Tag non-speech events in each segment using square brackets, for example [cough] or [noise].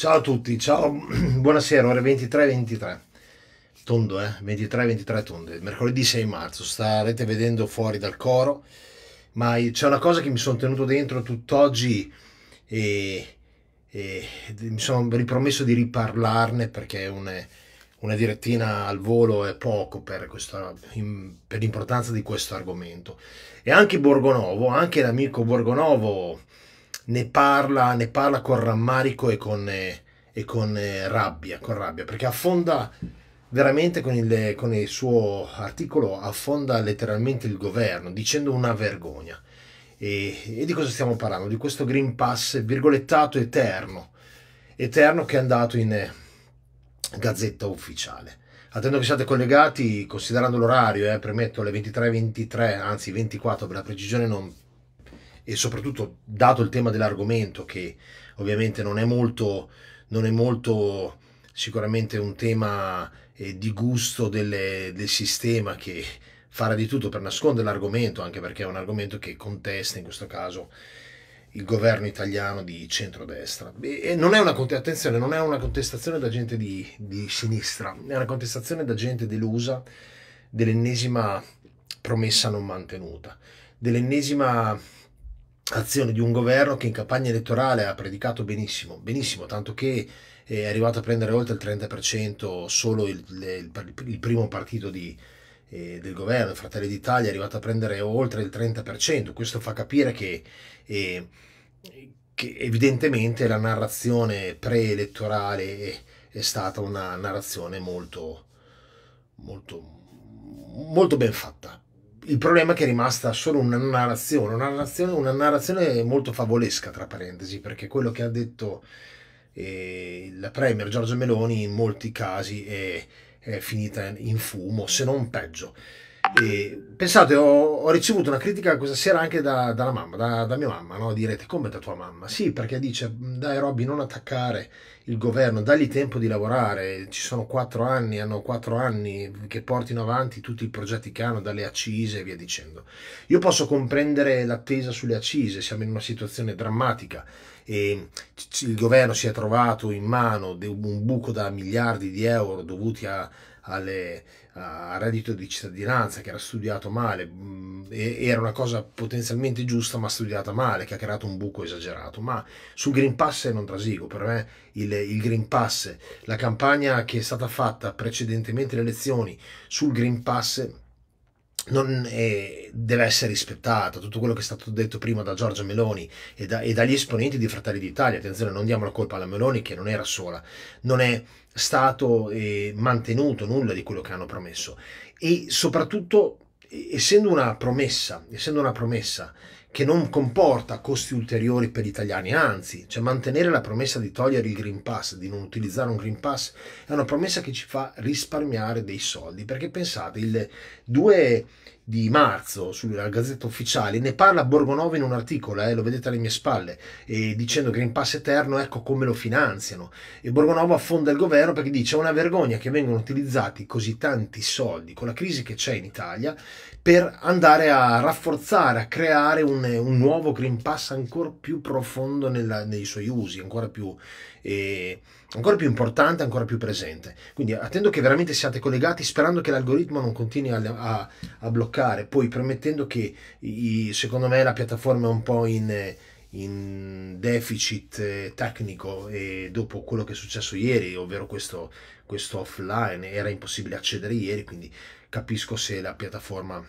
Ciao a tutti, ciao, [clears throat] buonasera, ore 23.23. Tondo, eh? 23.23 23, tondo, mercoledì 6 marzo, starete vedendo fuori dal coro, ma c'è una cosa che mi sono tenuto dentro tutt'oggi e, e, mi sono ripromesso di riparlarne perché una, una direttina al volo è poco per, questa, in, per l'importanza di questo argomento. E anche Borgonovo, anche l'amico Borgonovo ne parla, ne parla con rammarico e con, eh, e con, eh, rabbia, con rabbia, perché affonda veramente con il, con il, suo articolo, affonda letteralmente il governo, dicendo una vergogna. E, e di cosa stiamo parlando? Di questo Green Pass virgolettato eterno, eterno che è andato in eh, gazzetta ufficiale. Attendo che siate collegati, considerando l'orario, eh, premetto le 23.23, anzi 24 per la precisione, non e soprattutto dato il tema dell'argomento che ovviamente non è molto, non è molto sicuramente un tema eh, di gusto delle, del sistema che farà di tutto per nascondere l'argomento, anche perché è un argomento che contesta in questo caso il governo italiano di centrodestra. E non è una, attenzione, non è una contestazione da gente di, di sinistra, è una contestazione da gente delusa dell'ennesima promessa non mantenuta, dell'ennesima azione di un governo che in campagna elettorale ha predicato benissimo, benissimo, tanto che eh, è arrivato a prendere oltre il 30% solo il, il, il primo partito di, eh, del governo, Fratelli d'Italia, è arrivato a prendere oltre il 30%. Questo fa capire che, eh, che evidentemente la narrazione preelettorale è, è stata una narrazione molto, molto, molto ben fatta. Il problema è che è rimasta solo una narrazione, una narrazione, una narrazione molto favolesca, tra parentesi, perché quello che ha detto eh, la Premier Giorgio Meloni in molti casi è, è finita in fumo, se non peggio. E pensate, ho, ho, ricevuto una critica questa sera anche da, dalla mamma, da, da mia mamma, no? direte come da tua mamma? Sì, perché dice, mm, dai Robby, non attaccare il governo, dagli tempo di lavorare, ci sono quattro anni, hanno quattro anni che portino avanti tutti i progetti che hanno, dalle accise e via dicendo. Io posso comprendere l'attesa sulle accise, siamo in una situazione drammatica e il governo si è trovato in mano un buco da miliardi di euro dovuti a alle, a reddito di cittadinanza che era studiato male, mh, mm, era una cosa potenzialmente giusta ma studiata male, che ha creato un buco esagerato, ma sul Green Pass non trasigo, per me il, il Green Pass, la campagna che è stata fatta precedentemente le elezioni sul Green Pass non è, eh, deve essere rispettata. Tutto quello che è stato detto prima da Giorgia Meloni e, da, e, dagli esponenti di Fratelli d'Italia, attenzione, non diamo la colpa alla Meloni che non era sola, non è stato eh, mantenuto nulla di quello che hanno promesso. E soprattutto, essendo una promessa, essendo una promessa che non comporta costi ulteriori per gli italiani, anzi, cioè mantenere la promessa di togliere il Green Pass, di non utilizzare un Green Pass, è una promessa che ci fa risparmiare dei soldi, perché pensate, il, due, di marzo sulla Gazzetta Ufficiale, ne parla Borgonovo in un articolo, eh, lo vedete alle mie spalle, dicendo Green Pass Eterno, ecco come lo finanziano. E Borgonovo affonda il governo perché dice è una vergogna che vengono utilizzati così tanti soldi con la crisi che c'è in Italia per andare a rafforzare, a creare un, un nuovo Green Pass ancora più profondo nella, nei suoi usi, ancora più... Eh, ancora più importante, ancora più presente. Quindi attendo che veramente siate collegati, sperando che l'algoritmo non continui a, a, a bloccare, poi permettendo che i, secondo me la piattaforma è un po' in, in deficit eh, tecnico e dopo quello che è successo ieri, ovvero questo, questo offline, era impossibile accedere ieri, quindi capisco se la piattaforma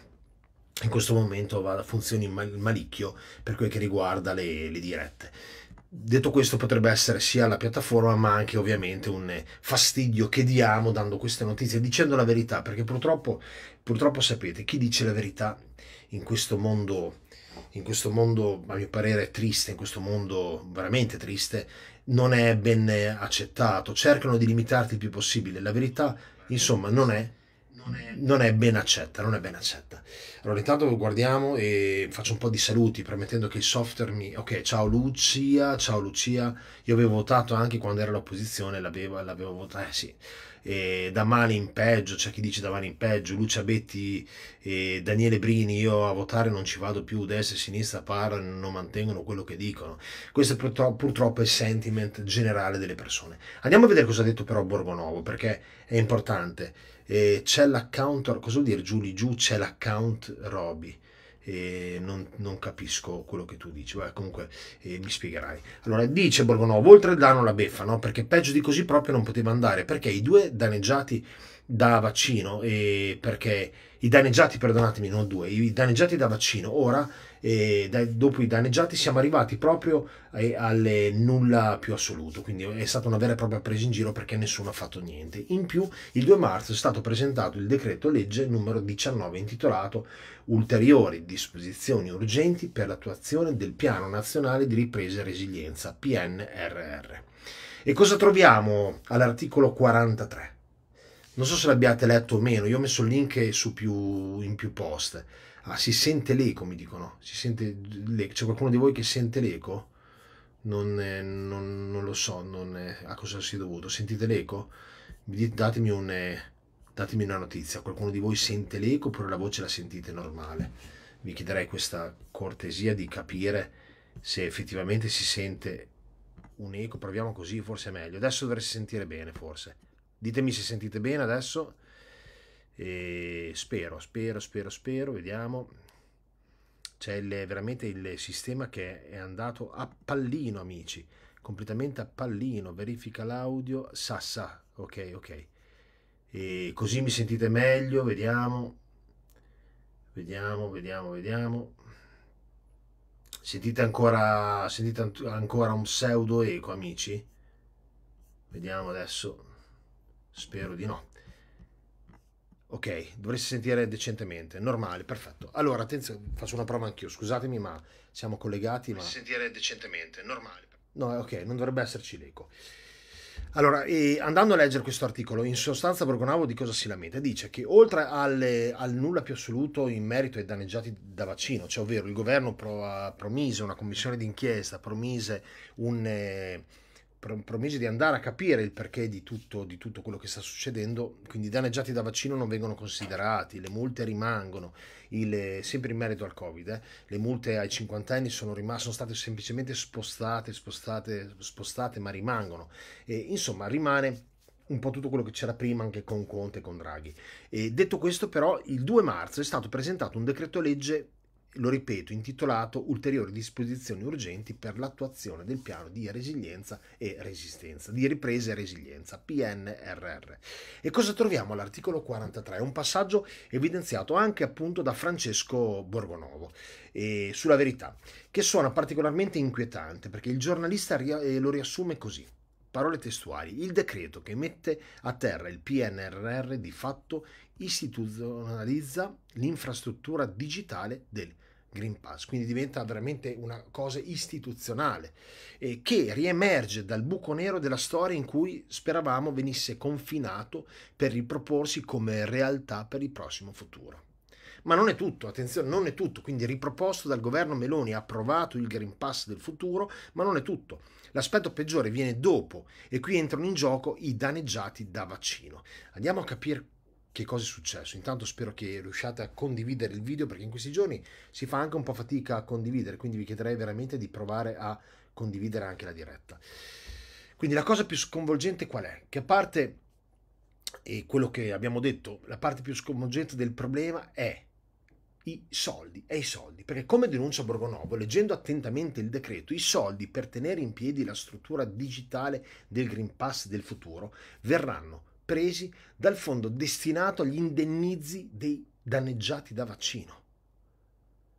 in questo momento funzioni mal, malicchio per quel che riguarda le, le dirette. Detto questo potrebbe essere sia la piattaforma ma anche ovviamente un eh, fastidio che diamo dando queste notizie, dicendo la verità, perché purtroppo, purtroppo sapete, chi dice la verità in questo mondo, in questo mondo a mio parere triste, in questo mondo veramente triste, non è ben accettato, cercano di limitarti il più possibile, la verità insomma non è non è... ben accetta, non è ben accetta. Allora intanto guardiamo e faccio un po' di saluti permettendo che il software mi... Ok, ciao Lucia, ciao Lucia, io avevo votato anche quando era l'opposizione, l'avevo, l'avevo votato, eh sì, eh, da male in peggio, c'è chi dice da male in peggio, Lucia Betti e Daniele Brini, io a votare non ci vado più, destra e sinistra parlano, non mantengono quello che dicono. Questo purtroppo, purtroppo è il sentiment generale delle persone. Andiamo a vedere cosa ha detto però Borgonovo, perché è importante. Eh, c'è l'account, cosa vuol dire Giulio Giù c'è l'account Roby eh, non, non, capisco quello che tu dici, Vabbè, comunque eh, mi spiegherai. Allora, dice Borgonovo, oltre al danno la beffa, no? perché peggio di così proprio non poteva andare, perché i due danneggiati da vaccino, e perché i danneggiati, perdonatemi, non due, i danneggiati da vaccino ora e dopo i danneggiati siamo arrivati proprio eh, al nulla più assoluto, quindi è stata una vera e propria presa in giro perché nessuno ha fatto niente. In più il 2 marzo è stato presentato il decreto legge numero 19 intitolato Ulteriori disposizioni urgenti per l'attuazione del Piano Nazionale di Ripresa e Resilienza, PNRR. E cosa troviamo all'articolo 43? Non so se l'abbiate letto o meno, io ho messo il link più, in più post. Ah, si sente l'eco, mi dicono. Si sente l'eco. C'è qualcuno di voi che sente l'eco? Non, eh, non, non lo so non, eh, a cosa sia dovuto. Sentite l'eco? Datemi, un, eh, datemi una notizia. Qualcuno di voi sente l'eco oppure la voce la sentite normale? Vi chiederei questa cortesia di capire se effettivamente si sente un eco. Proviamo così, forse è meglio. Adesso dovreste sentire bene, forse. Ditemi se sentite bene adesso. E spero, spero, spero, spero, vediamo. C'è il, veramente il sistema che è andato a pallino, amici. Completamente a pallino. Verifica l'audio. Sa, sa. Ok, ok. E così mi sentite meglio. Vediamo. Vediamo, vediamo, vediamo. Sentite ancora, sentite ancora un pseudo eco, amici? Vediamo adesso. Spero di no. Ok, dovresti sentire decentemente, normale, perfetto. Allora, attenzione, faccio una prova anch'io, scusatemi, ma siamo collegati. Dovresti ma... sentire decentemente, normale. No, ok, non dovrebbe esserci l'eco. Allora, andando a leggere questo articolo, in sostanza Borgonavo di cosa si lamenta? Dice che oltre alle, al nulla più assoluto in merito ai danneggiati da vaccino, cioè ovvero il governo pro, promise una commissione d'inchiesta, promise un... Eh, promise di andare a capire il perché di tutto, di tutto, quello che sta succedendo, quindi i danneggiati da vaccino non vengono considerati, le multe rimangono, il, sempre in merito al Covid, eh, le multe ai cinquantenni sono, rimaste, sono state semplicemente spostate, spostate, spostate, ma rimangono. E, insomma, rimane un po' tutto quello che c'era prima anche con Conte e con Draghi. E detto questo però, il 2 marzo è stato presentato un decreto legge lo ripeto, intitolato Ulteriori disposizioni urgenti per l'attuazione del piano di resilienza e resistenza, di ripresa e resilienza, PNRR. E cosa troviamo all'articolo 43? È un passaggio evidenziato anche appunto da Francesco Borgonovo e sulla verità, che suona particolarmente inquietante perché il giornalista eh, lo riassume così. Parole testuali, il decreto che mette a terra il PNRR di fatto istituzionalizza l'infrastruttura digitale del Green Pass, quindi diventa veramente una cosa istituzionale eh, che riemerge dal buco nero della storia in cui speravamo venisse confinato per riproporsi come realtà per il prossimo futuro. Ma non è tutto, attenzione, non è tutto, quindi riproposto dal governo Meloni, ha approvato il Green Pass del futuro, ma non è tutto. L'aspetto peggiore viene dopo e qui entrano in gioco i danneggiati da vaccino. Andiamo a capire che cosa è successo. Intanto spero che riusciate a condividere il video perché in questi giorni si fa anche un po' fatica a condividere, quindi vi chiederei veramente di provare a condividere anche la diretta. Quindi la cosa più sconvolgente qual è? Che a parte e quello che abbiamo detto, la parte più sconvolgente del problema è i soldi, è i soldi, perché come denuncia Borgonovo, leggendo attentamente il decreto, i soldi per tenere in piedi la struttura digitale del Green Pass del futuro verranno presi dal fondo destinato agli indennizi dei danneggiati da vaccino.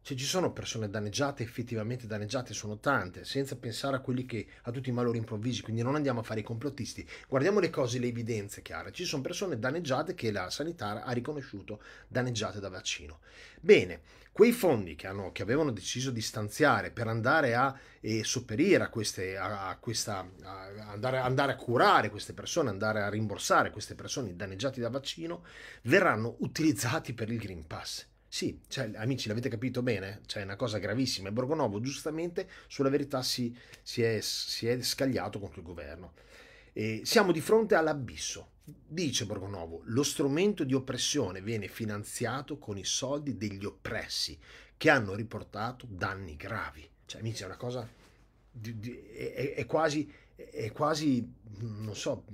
Se ci sono persone danneggiate, effettivamente danneggiate, sono tante, senza pensare a quelli che a tutti i malori improvvisi, quindi non andiamo a fare i complottisti, guardiamo le cose, le evidenze chiare. Ci sono persone danneggiate che la sanità ha riconosciuto danneggiate da vaccino. Bene, quei fondi che, hanno, che avevano deciso di stanziare per andare a eh, sopperire a queste, a, a questa, a andare, andare a curare queste persone, andare a rimborsare queste persone danneggiate da vaccino, verranno utilizzati per il Green Pass sì, cioè, amici, l'avete capito bene? Cioè, è una cosa gravissima. E Borgonovo, giustamente, sulla verità si, si, è, si è scagliato contro il governo. E siamo di fronte all'abisso. Dice Borgonovo, lo strumento di oppressione viene finanziato con i soldi degli oppressi che hanno riportato danni gravi. Cioè, amici, è una cosa... Di, di, è, è, quasi... È quasi... non so...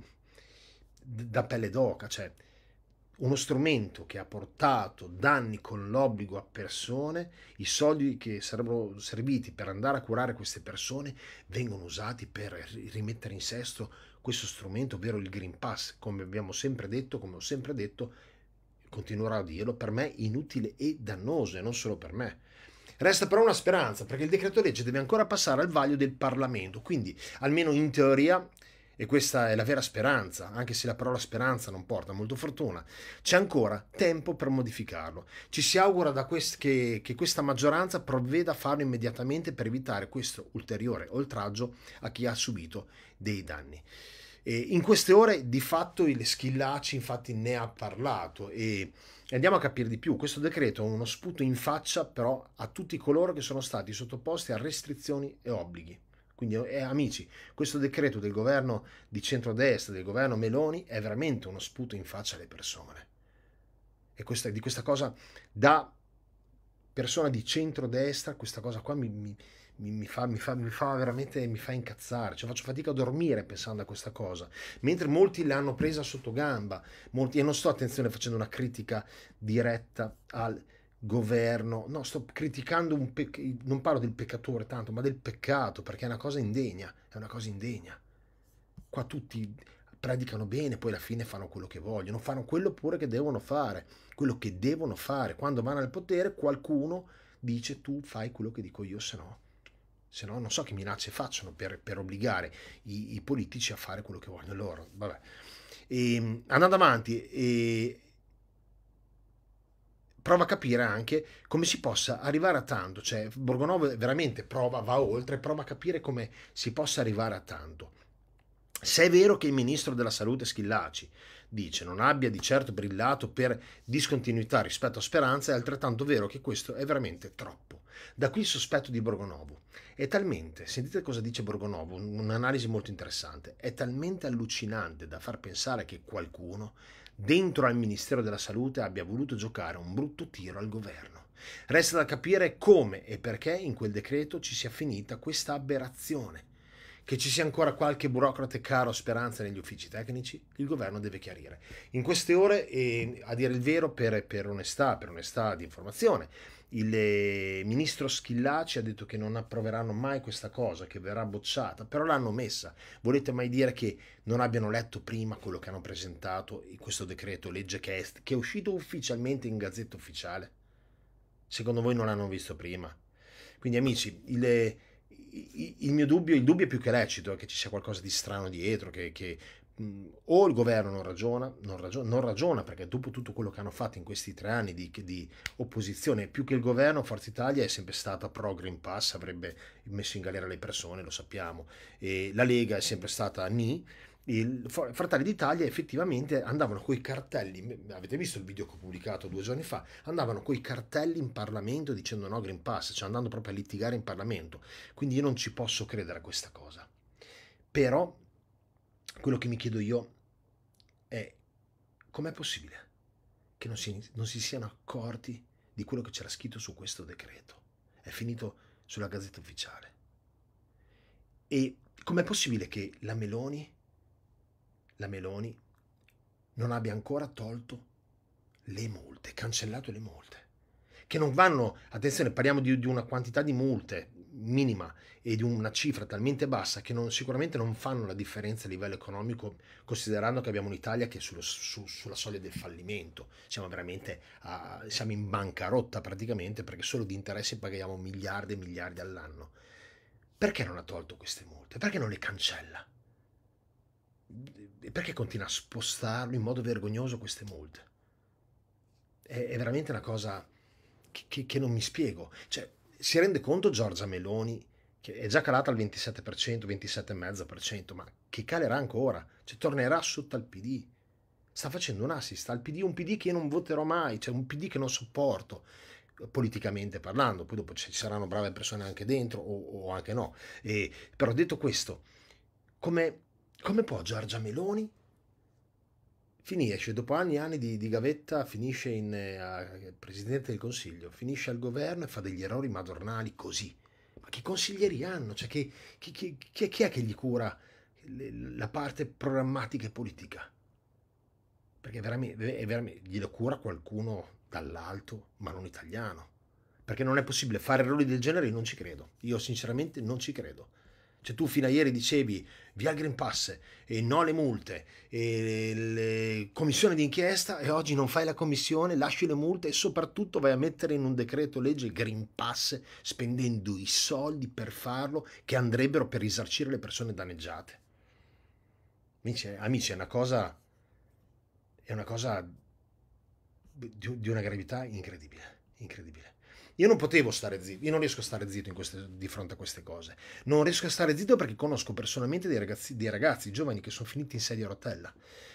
da pelle d'oca, cioè uno strumento che ha portato danni con l'obbligo a persone, i soldi che sarebbero serviti per andare a curare queste persone vengono usati per rimettere in sesto questo strumento, ovvero il Green Pass. Come abbiamo sempre detto, come ho sempre detto, continuerò a dirlo, per me inutile e dannoso, e non solo per me. Resta però una speranza, perché il decreto legge deve ancora passare al vaglio del Parlamento, quindi almeno in teoria e questa è la vera speranza, anche se la parola speranza non porta molto fortuna. C'è ancora tempo per modificarlo. Ci si augura quest- che, che questa maggioranza provveda a farlo immediatamente per evitare questo ulteriore oltraggio a chi ha subito dei danni in queste ore di fatto il Schillaci infatti ne ha parlato e andiamo a capire di più. Questo decreto è uno sputo in faccia però a tutti coloro che sono stati sottoposti a restrizioni e obblighi. Quindi eh, amici, questo decreto del governo di centrodestra, del governo Meloni, è veramente uno sputo in faccia alle persone. E questa, di questa cosa, da persona di centrodestra, questa cosa qua mi, mi, mi, fa, mi, fa, mi fa veramente mi fa incazzare, cioè faccio fatica a dormire pensando a questa cosa, mentre molti l'hanno presa sotto gamba, molti, e non sto attenzione facendo una critica diretta al governo. No, sto criticando un peccato, non parlo del peccatore tanto, ma del peccato, perché è una cosa indegna, è una cosa indegna. Qua tutti predicano bene, poi alla fine fanno quello che vogliono, fanno quello pure che devono fare, quello che devono fare. Quando vanno al potere qualcuno dice tu fai quello che dico io, se no, se no non so che minacce facciano per, per obbligare i, i, politici a fare quello che vogliono loro. Vabbè. E, ehm, andando avanti, e, prova a capire anche come si possa arrivare a tanto, cioè Borgonovo veramente prova, va oltre, prova a capire come si possa arrivare a tanto. Se è vero che il ministro della salute Schillaci dice non abbia di certo brillato per discontinuità rispetto a Speranza, è altrettanto vero che questo è veramente troppo. Da qui il sospetto di Borgonovo. È talmente, sentite cosa dice Borgonovo, un'analisi molto interessante, è talmente allucinante da far pensare che qualcuno dentro al Ministero della Salute abbia voluto giocare un brutto tiro al governo. Resta da capire come e perché in quel decreto ci sia finita questa aberrazione che ci sia ancora qualche burocrate caro speranza negli uffici tecnici, il governo deve chiarire. In queste ore, e ehm, a dire il vero, per, per onestà, per onestà di informazione, il eh, ministro Schillaci ha detto che non approveranno mai questa cosa, che verrà bocciata, però l'hanno messa. Volete mai dire che non abbiano letto prima quello che hanno presentato in questo decreto legge che è, che è uscito ufficialmente in gazzetta ufficiale? Secondo voi non l'hanno visto prima? Quindi amici, il eh, il mio dubbio, il dubbio è più che lecito, è che ci sia qualcosa di strano dietro, che, che o il governo non ragiona, non ragiona, non ragiona, perché dopo tutto quello che hanno fatto in questi tre anni di, di opposizione, più che il governo, Forza Italia è sempre stata pro Green Pass, avrebbe messo in galera le persone, lo sappiamo, e la Lega è sempre stata ni, il Fratelli d'Italia effettivamente andavano coi cartelli, avete visto il video che ho pubblicato due giorni fa, andavano coi cartelli in Parlamento dicendo no Green Pass, cioè andando proprio a litigare in Parlamento, quindi io non ci posso credere a questa cosa. Però quello che mi chiedo io è com'è possibile che non si, non si siano accorti di quello che c'era scritto su questo decreto? È finito sulla Gazzetta Ufficiale. E com'è possibile che la Meloni la Meloni non abbia ancora tolto le multe, cancellato le multe, che non vanno, attenzione, parliamo di, di una quantità di multe minima e di una cifra talmente bassa che non, sicuramente non fanno la differenza a livello economico, considerando che abbiamo un'Italia che è sullo, su, sulla soglia del fallimento, siamo veramente a, siamo in bancarotta praticamente perché solo di interessi paghiamo miliardi e miliardi all'anno. Perché non ha tolto queste multe? Perché non le cancella? perché continua a spostarlo in modo vergognoso queste multe? È, è veramente una cosa che, che, che, non mi spiego. Cioè, si rende conto Giorgia Meloni, che è già calata al 27%, 27,5%, ma che calerà ancora, cioè tornerà sotto al PD. Sta facendo un assist al PD, un PD che io non voterò mai, cioè un PD che non sopporto politicamente parlando, poi dopo ci saranno brave persone anche dentro o, o anche no. E, però detto questo, come come può Giorgia Meloni finisce dopo anni e anni di, di gavetta, finisce in eh, presidente del consiglio, finisce al governo e fa degli errori madornali così. Ma che consiglieri hanno? Cioè, che, chi, chi, chi, chi, è che gli cura le, la parte programmatica e politica? Perché veramente, è veramente, glielo cura qualcuno dall'alto, ma non italiano. Perché non è possibile fare errori del genere, io non ci credo. Io sinceramente non ci credo. Cioè tu fino a ieri dicevi via Green Pass, e no le multe, e le commissione d'inchiesta e oggi non fai la commissione, lasci le multe e soprattutto vai a mettere in un decreto legge il Green Pass spendendo i soldi per farlo che andrebbero per risarcire le persone danneggiate. Amici, eh, amici è una cosa, è una cosa di una gravità incredibile, incredibile. Io non potevo stare zitto, io non riesco a stare zitto queste, di fronte a queste cose. Non riesco a stare zitto perché conosco personalmente dei ragazzi, dei ragazzi giovani che sono finiti in sedia a rotella.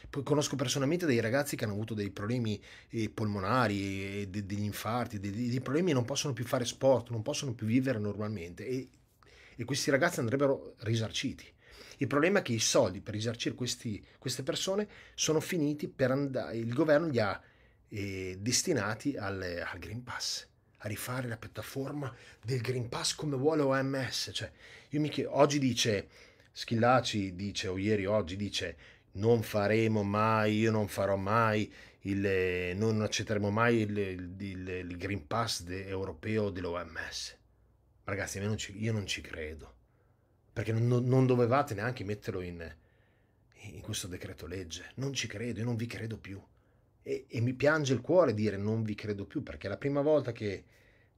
Poi conosco personalmente dei ragazzi che hanno avuto dei problemi eh, polmonari, eh, degli infarti, dei, problemi e non possono più fare sport, non possono più vivere normalmente. e, e questi ragazzi andrebbero risarciti. Il problema è che i soldi per risarcire questi, queste persone sono finiti per andare, il governo li ha eh, destinati al, al Green Pass a rifare la piattaforma del Green Pass come vuole OMS. Cioè, io mi chiedo, oggi dice Schillaci, dice, o ieri oggi dice, non faremo mai, io non farò mai, il, non accetteremo mai il, il, il Green Pass de, europeo dell'OMS. Ragazzi, non ci, io non ci credo, perché non, non dovevate neanche metterlo in, in questo decreto legge. Non ci credo, io non vi credo più e, e, mi piange il cuore dire non vi credo più, perché è la prima volta che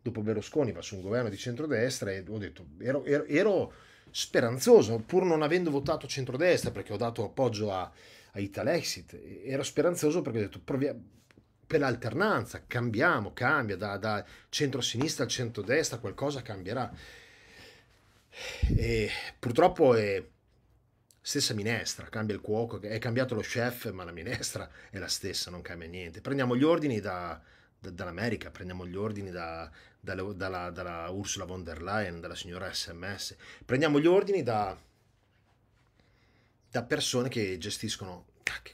dopo Berlusconi va su un governo di centrodestra e ho detto, ero, ero, ero speranzoso, pur non avendo votato centrodestra, perché ho dato appoggio a, a Italexit, ero speranzoso perché ho detto proviamo per l'alternanza, cambiamo, cambia, da, da centrosinistra al centrodestra qualcosa cambierà. E purtroppo è, stessa minestra, cambia il cuoco, è cambiato lo chef, ma la minestra è la stessa, non cambia niente. Prendiamo gli ordini da, da, dall'America, prendiamo gli ordini da, dalla, dalla Ursula von der Leyen, dalla signora SMS, prendiamo gli ordini da, da persone che gestiscono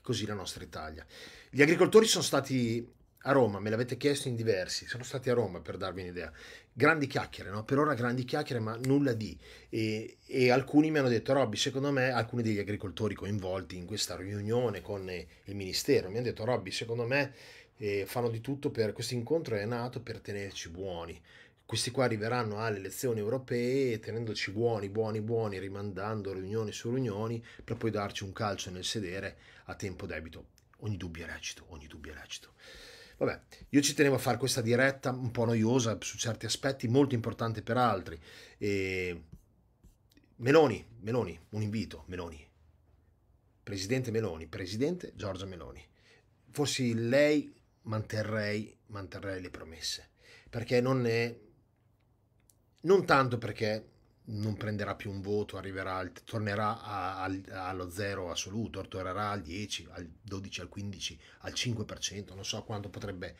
così la nostra Italia. Gli agricoltori sono stati a Roma, me l'avete chiesto in diversi, sono stati a Roma per darvi un'idea. Grandi chiacchiere, no? Per ora grandi chiacchiere, ma nulla di. E, e alcuni mi hanno detto, Robby, secondo me, alcuni degli agricoltori coinvolti in questa riunione con eh, il ministero, mi hanno detto, Robby, secondo me eh, fanno di tutto per questo incontro è nato per tenerci buoni. Questi qua arriveranno alle elezioni europee tenendoci buoni, buoni, buoni, rimandando riunioni su riunioni per poi darci un calcio nel sedere a tempo debito. Ogni dubbio è recito, ogni dubbio è recito. Vabbè, io ci tenevo a fare questa diretta un po' noiosa su certi aspetti, molto importante per altri. E... Meloni, Meloni, un invito, Meloni. Presidente Meloni, Presidente Giorgia Meloni. Fossi lei manterrei, manterrei le promesse, perché non è... Non tanto perché non prenderà più un voto, arriverà, tornerà a, a, allo zero assoluto, tornerà al 10, al 12, al 15, al 5%, non so quanto potrebbe,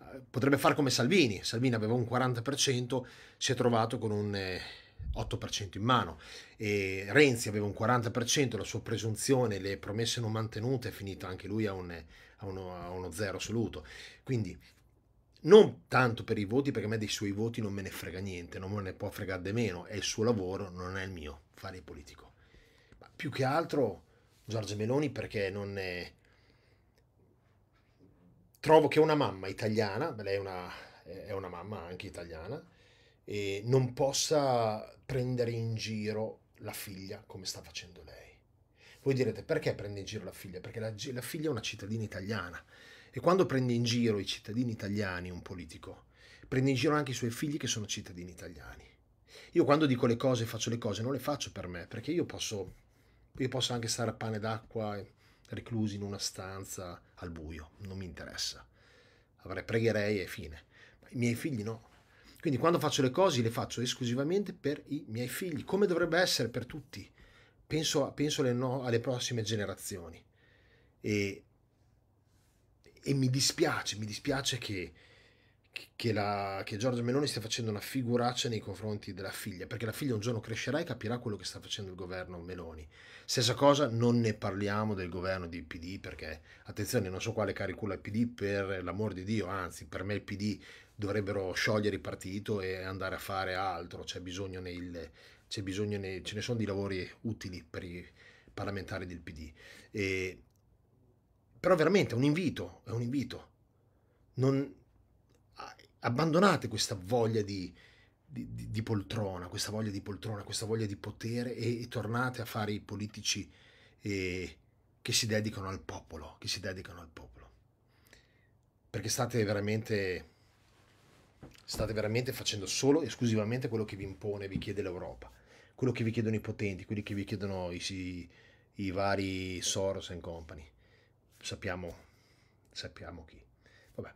eh, potrebbe fare come Salvini. Salvini aveva un 40%, si è trovato con un... Eh, 8% in mano e Renzi aveva un 40%, la sua presunzione, le promesse non mantenute, è finita anche lui a, un, a, uno, a uno zero assoluto. Quindi non tanto per i voti, perché a me dei suoi voti non me ne frega niente, non me ne può fregare di meno, è il suo lavoro, non è il mio, fare il politico. Ma più che altro Giorgia Meloni perché non è... Trovo che una mamma italiana, lei è una, è una mamma anche italiana, e non possa prendere in giro la figlia come sta facendo lei. Voi direte perché prende in giro la figlia? Perché la, la figlia è una cittadina italiana e quando prende in giro i cittadini italiani un politico, prende in giro anche i suoi figli che sono cittadini italiani. Io quando dico le cose, e faccio le cose, non le faccio per me, perché io posso, io posso anche stare a pane d'acqua, reclusi in una stanza al buio, non mi interessa. Avrei pregherei e fine. Ma I miei figli no. Quindi quando faccio le cose le faccio esclusivamente per i miei figli, come dovrebbe essere per tutti. Penso, penso alle, no, alle prossime generazioni. E e mi dispiace, mi dispiace che, che, la, che Giorgia Meloni stia facendo una figuraccia nei confronti della figlia, perché la figlia un giorno crescerà e capirà quello che sta facendo il governo Meloni. Stessa cosa, non ne parliamo del governo di PD, perché attenzione, non so quale caricula il PD, per l'amor di Dio, anzi, per me il PD dovrebbero sciogliere il partito e andare a fare altro, c'è bisogno, nel, c'è bisogno nel, ce ne sono di lavori utili per i parlamentari del PD. E, però veramente è un invito, è un invito. Non, ah, abbandonate questa voglia di, di, di, poltrona, questa voglia di poltrona, questa voglia di potere e, e tornate a fare i politici eh, che si dedicano al popolo, che si dedicano al popolo. Perché state veramente, state veramente facendo solo e esclusivamente quello che vi impone, vi chiede l'Europa, quello che vi chiedono i potenti, quelli che vi chiedono i, i vari Soros e company sappiamo, sappiamo chi. Vabbè.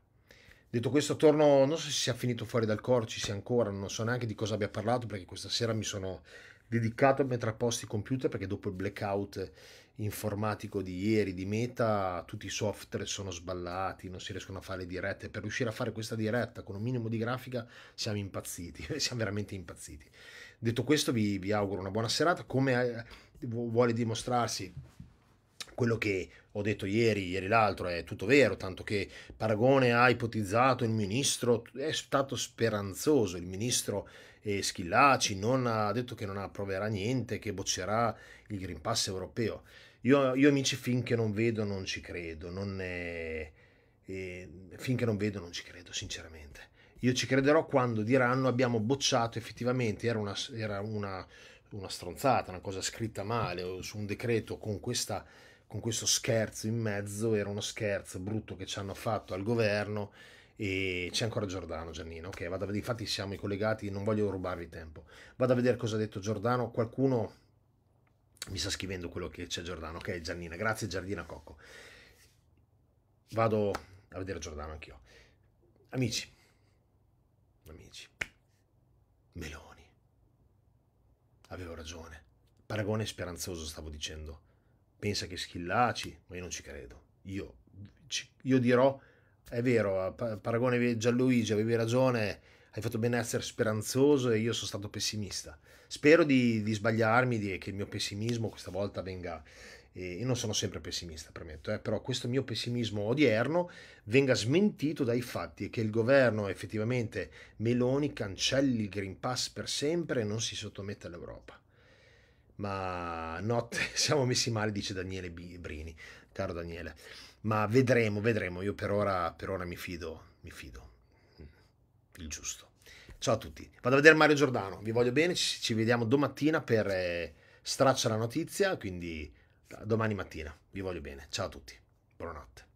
Detto questo, torno, non so se sia finito fuori dal coro, ci sia ancora, non so neanche di cosa abbia parlato perché questa sera mi sono dedicato a mettere a posto i computer perché dopo il blackout informatico di ieri di Meta tutti i software sono sballati, non si riescono a fare dirette. Per riuscire a fare questa diretta con un minimo di grafica siamo impazziti, [laughs] siamo veramente impazziti. Detto questo vi, vi auguro una buona serata, come eh, vuole dimostrarsi quello che ho detto ieri, ieri l'altro, è tutto vero, tanto che Paragone ha ipotizzato il ministro, è stato speranzoso, il ministro eh, Schillaci non ha detto che non approverà niente, che boccerà il Green Pass europeo. Io, io amici, finché non vedo non ci credo, non è, eh, finché non vedo non ci credo, sinceramente. Io ci crederò quando diranno abbiamo bocciato effettivamente, era una, era una, una stronzata, una cosa scritta male su un decreto con questa con questo scherzo in mezzo, era uno scherzo brutto che ci hanno fatto al governo e c'è ancora Giordano Giannino, ok, vado a vedere, infatti siamo i collegati, non voglio rubarvi tempo, vado a vedere cosa ha detto Giordano, qualcuno mi sta scrivendo quello che c'è Giordano, ok Giannina, grazie Giardina Cocco, vado a vedere Giordano anch'io, amici, amici, Meloni, avevo ragione, paragone speranzoso stavo dicendo, pensa che schillaci, ma io non ci credo. Io, io dirò, è vero, paragone Gianluigi, avevi ragione, hai fatto bene essere speranzoso e io sono stato pessimista. Spero di, di sbagliarmi e che il mio pessimismo questa volta venga... E non sono sempre pessimista, premetto, eh, però questo mio pessimismo odierno venga smentito dai fatti e che il governo effettivamente Meloni cancelli il Green Pass per sempre e non si sottometta all'Europa ma notte [laughs] siamo messi male, dice Daniele Brini, caro Daniele. Ma vedremo, vedremo, io per ora, per ora mi fido, mi fido, mm, il giusto. Ciao a tutti, vado a vedere Mario Giordano, vi voglio bene, ci, ci vediamo domattina per eh, Straccia la notizia, quindi domani mattina, vi voglio bene, ciao a tutti, buonanotte.